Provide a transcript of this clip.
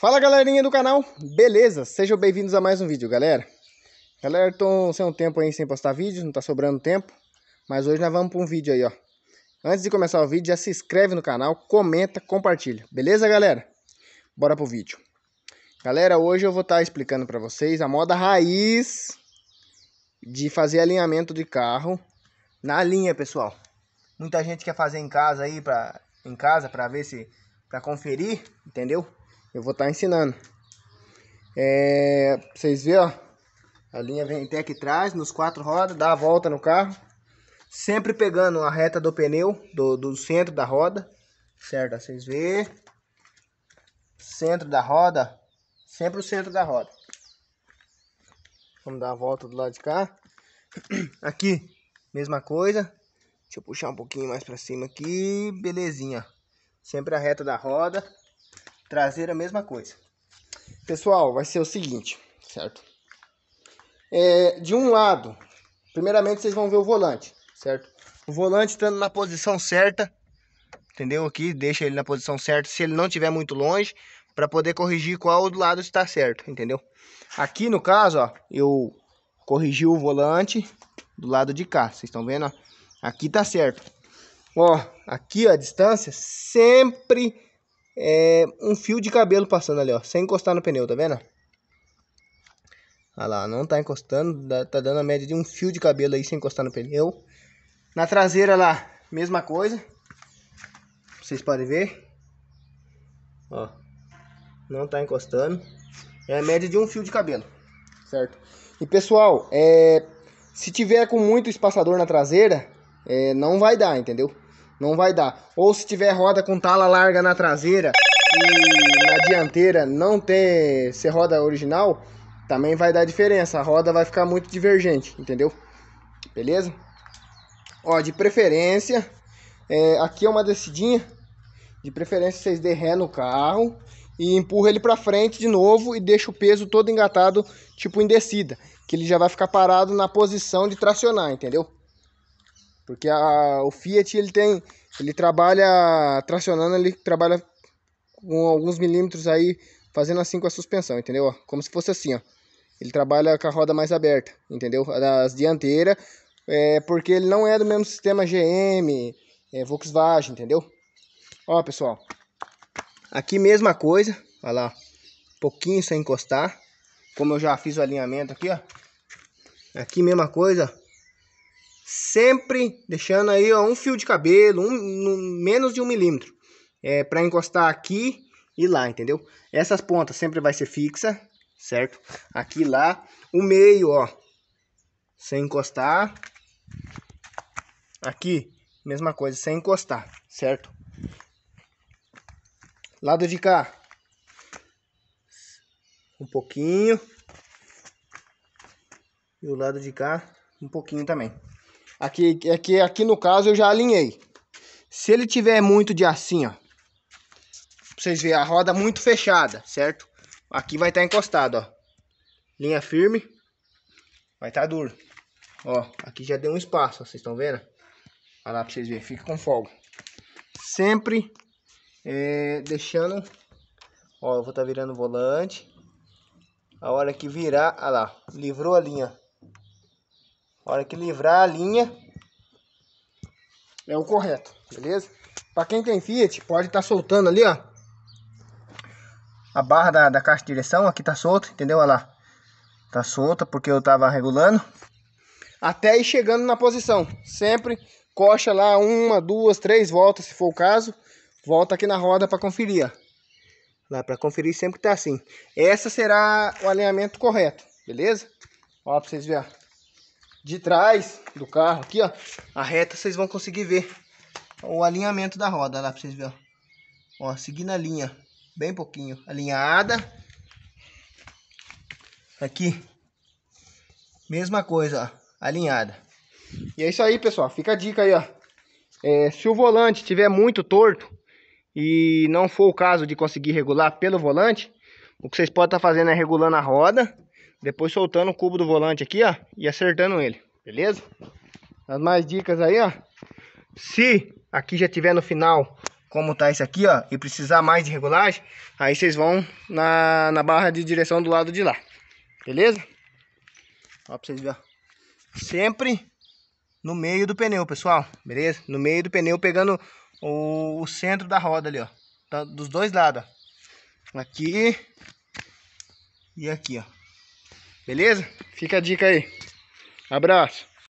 Fala galerinha do canal, beleza? Sejam bem-vindos a mais um vídeo, galera. Galera, tô sem um tempo aí sem postar vídeo, não tá sobrando tempo, mas hoje nós vamos para um vídeo aí, ó. Antes de começar o vídeo, já se inscreve no canal, comenta, compartilha, beleza, galera? Bora pro vídeo. Galera, hoje eu vou estar tá explicando para vocês a moda raiz de fazer alinhamento de carro na linha, pessoal. Muita gente quer fazer em casa aí, pra, em casa, para ver se... para conferir, entendeu? Eu vou estar tá ensinando. É, vocês verem, ó. A linha vem até aqui atrás, nos quatro rodas, dá a volta no carro. Sempre pegando a reta do pneu, do, do centro da roda. Certo, vocês verem. Centro da roda, sempre o centro da roda. Vamos dar a volta do lado de cá. Aqui, mesma coisa. Deixa eu puxar um pouquinho mais pra cima aqui. Belezinha. Sempre a reta da roda trazer a mesma coisa. Pessoal, vai ser o seguinte, certo? É, de um lado, primeiramente vocês vão ver o volante, certo? O volante estando na posição certa, entendeu? Aqui, deixa ele na posição certa, se ele não tiver muito longe, para poder corrigir qual do lado está certo, entendeu? Aqui no caso, ó, eu corrigi o volante do lado de cá, vocês estão vendo? Ó? Aqui tá certo. Ó, aqui ó, a distância sempre é, um fio de cabelo passando ali, ó, sem encostar no pneu, tá vendo? Olha lá, não tá encostando, tá dando a média de um fio de cabelo aí sem encostar no pneu. Na traseira lá, mesma coisa. Vocês podem ver. Ó, não tá encostando. É a média de um fio de cabelo, certo? E pessoal, é, se tiver com muito espaçador na traseira, é, não vai dar, entendeu? Não vai dar. Ou se tiver roda com tala larga na traseira e na dianteira não ter ser roda original, também vai dar diferença. A roda vai ficar muito divergente, entendeu? Beleza? Ó, de preferência, é, aqui é uma descidinha. De preferência vocês dê ré no carro e empurra ele para frente de novo e deixa o peso todo engatado, tipo em descida, que ele já vai ficar parado na posição de tracionar, entendeu? Porque a, o Fiat ele tem, ele trabalha tracionando, ele trabalha com alguns milímetros aí, fazendo assim com a suspensão, entendeu? Como se fosse assim, ó. Ele trabalha com a roda mais aberta, entendeu? As dianteiras, é, porque ele não é do mesmo sistema GM, é, Volkswagen, entendeu? Ó, pessoal, aqui mesma coisa, olha lá, um pouquinho sem encostar, como eu já fiz o alinhamento aqui, ó. Aqui mesma coisa, ó sempre deixando aí ó, um fio de cabelo, um, um menos de um milímetro, é, para encostar aqui e lá, entendeu? Essas pontas sempre vai ser fixa, certo? Aqui lá, o meio, ó, sem encostar, aqui, mesma coisa, sem encostar, certo? Lado de cá, um pouquinho, e o lado de cá, um pouquinho também. Aqui, aqui, aqui no caso eu já alinhei. Se ele tiver muito de assim, ó. Pra vocês verem, a roda muito fechada, certo? Aqui vai estar tá encostado, ó. Linha firme. Vai estar tá duro. Ó, aqui já deu um espaço, vocês estão vendo? Olha lá pra vocês verem, fica com folga. Sempre é, deixando... Ó, eu vou estar tá virando o volante. A hora que virar, olha lá, livrou a linha hora que livrar a linha, é o correto, beleza? Para quem tem Fiat, pode estar tá soltando ali, ó. A barra da, da, caixa de direção aqui tá solta, entendeu? Olha lá. Tá solta porque eu tava regulando. Até ir chegando na posição. Sempre coxa lá uma, duas, três voltas, se for o caso. Volta aqui na roda para conferir, ó. Lá para conferir sempre que tá assim. Essa será o alinhamento correto, beleza? Ó para vocês verem de trás do carro, aqui ó, a reta vocês vão conseguir ver o alinhamento da roda lá pra vocês verem, ó, ó seguindo a linha, bem pouquinho, alinhada, aqui, mesma coisa, ó, alinhada. E é isso aí pessoal, fica a dica aí ó, é, se o volante tiver muito torto e não for o caso de conseguir regular pelo volante, o que vocês podem estar tá fazendo é regulando a roda, depois soltando o cubo do volante aqui, ó, e acertando ele, beleza? As mais dicas aí, ó. Se aqui já tiver no final como tá esse aqui, ó, e precisar mais de regulagem, aí vocês vão na, na barra de direção do lado de lá, beleza? Ó, pra vocês verem, sempre no meio do pneu, pessoal, beleza? No meio do pneu, pegando o, o centro da roda ali, ó, tá dos dois lados, ó. aqui e aqui, ó. Beleza? Fica a dica aí. Abraço.